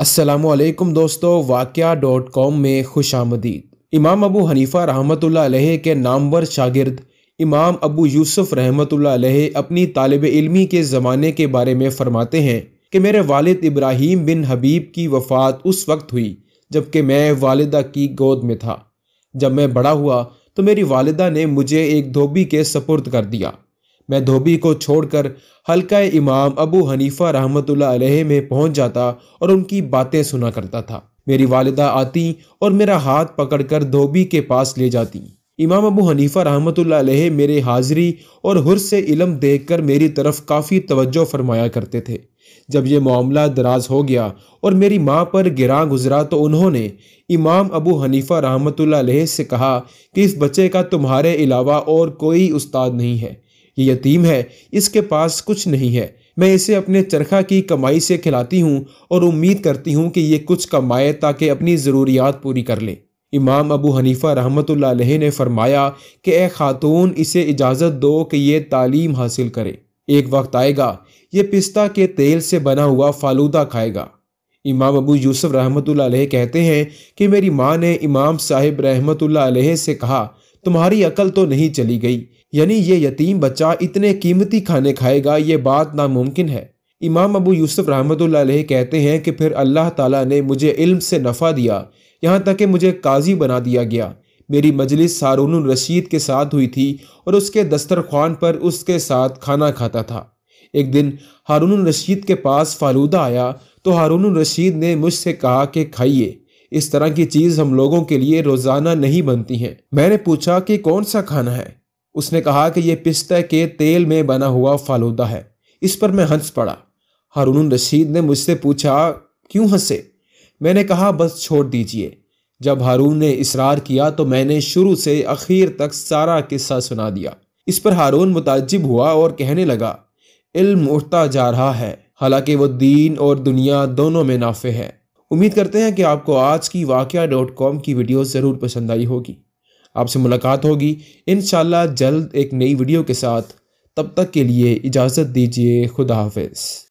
असलकम दोस्तों वाक़ डॉट कॉम में खुश आमदी इमाम अबू हनीफ़ा रहमत के नामवर शागिर्द इमाम अबू यूसुफ रहमत ला अपनी तालब इलमी के ज़माने के बारे में फ़रमाते हैं कि मेरे वालद इब्राहिम बिन हबीब की वफ़ात उस वक्त हुई जबकि मैं वालदा की गोद में था जब मैं बड़ा हुआ तो मेरी वालदा ने मुझे एक धोबी के सपुर्द कर दिया मैं धोबी को छोड़कर हल्का इमाम अबू हनीफा रहमतुल्ला अलैह में पहुंच जाता और उनकी बातें सुना करता था मेरी वालदा आती और मेरा हाथ पकड़कर धोबी के पास ले जाती इमाम अबू हनीफा रहमतुल्ला मेरे हाजिरी और हुर से इलम कर मेरी तरफ काफ़ी तवज्जो फरमाया करते थे जब ये मामला दराज हो गया और मेरी माँ पर गिरा गुजरा तो उन्होंने इमाम अबू हनीफा रहमत अलैह से कहा कि इस बच्चे का तुम्हारे अलावा और कोई उस्ताद नहीं है ये यतीम है इसके पास कुछ नहीं है मैं इसे अपने चरखा की कमाई से खिलाती हूँ और उम्मीद करती हूँ कि ये कुछ कमाए ताकि अपनी ज़रूरियात पूरी कर ले इमाम अबू हनीफ़ा रहमत ने फरमाया कि ए ख़ातून इसे इजाज़त दो कि ये तालीम हासिल करे एक वक्त आएगा ये पिस्ता के तेल से बना हुआ फालूदा खाएगा इमाम अबू यूसुफ रहमत कहते हैं कि मेरी माँ ने इमाम साहिब रहमत से कहा तुम्हारी अकल तो नहीं चली गई यानी ये यतीम बच्चा इतने कीमती खाने खाएगा ये बात नामुमकिन है इमाम अबू यूसुफ रहमत कहते हैं कि फिर अल्लाह ताला ने मुझे इल्म से नफ़ा दिया यहाँ तक कि मुझे काजी बना दिया गया मेरी मजलिस हारून रशीद के साथ हुई थी और उसके दस्तरखान पर उसके साथ खाना खाता था एक दिन हारून रशीद के पास फालूदा आया तो हारून रशीद ने मुझसे कहा कि खाइए इस तरह की चीज़ हम लोगों के लिए रोज़ाना नहीं बनती हैं मैंने पूछा कि कौन सा खाना है उसने कहा कि यह पिस्ता के तेल में बना हुआ फालूदा है इस पर मैं हंस पड़ा हारून रशीद ने मुझसे पूछा क्यों हंसे मैंने कहा बस छोड़ दीजिए जब हारून ने इसरार किया तो मैंने शुरू से आखिर तक सारा किस्सा सुना दिया इस पर हारून मुताजिब हुआ और कहने लगा इल्म उठता जा रहा है हालांकि वो दीन और दुनिया दोनों में नाफे है उम्मीद करते हैं कि आपको आज की वाक़ डॉट कॉम की वीडियो ज़रूर पसंद आई होगी आपसे मुलाकात होगी इन जल्द एक नई वीडियो के साथ तब तक के लिए इजाज़त दीजिए खुदा हाफिज़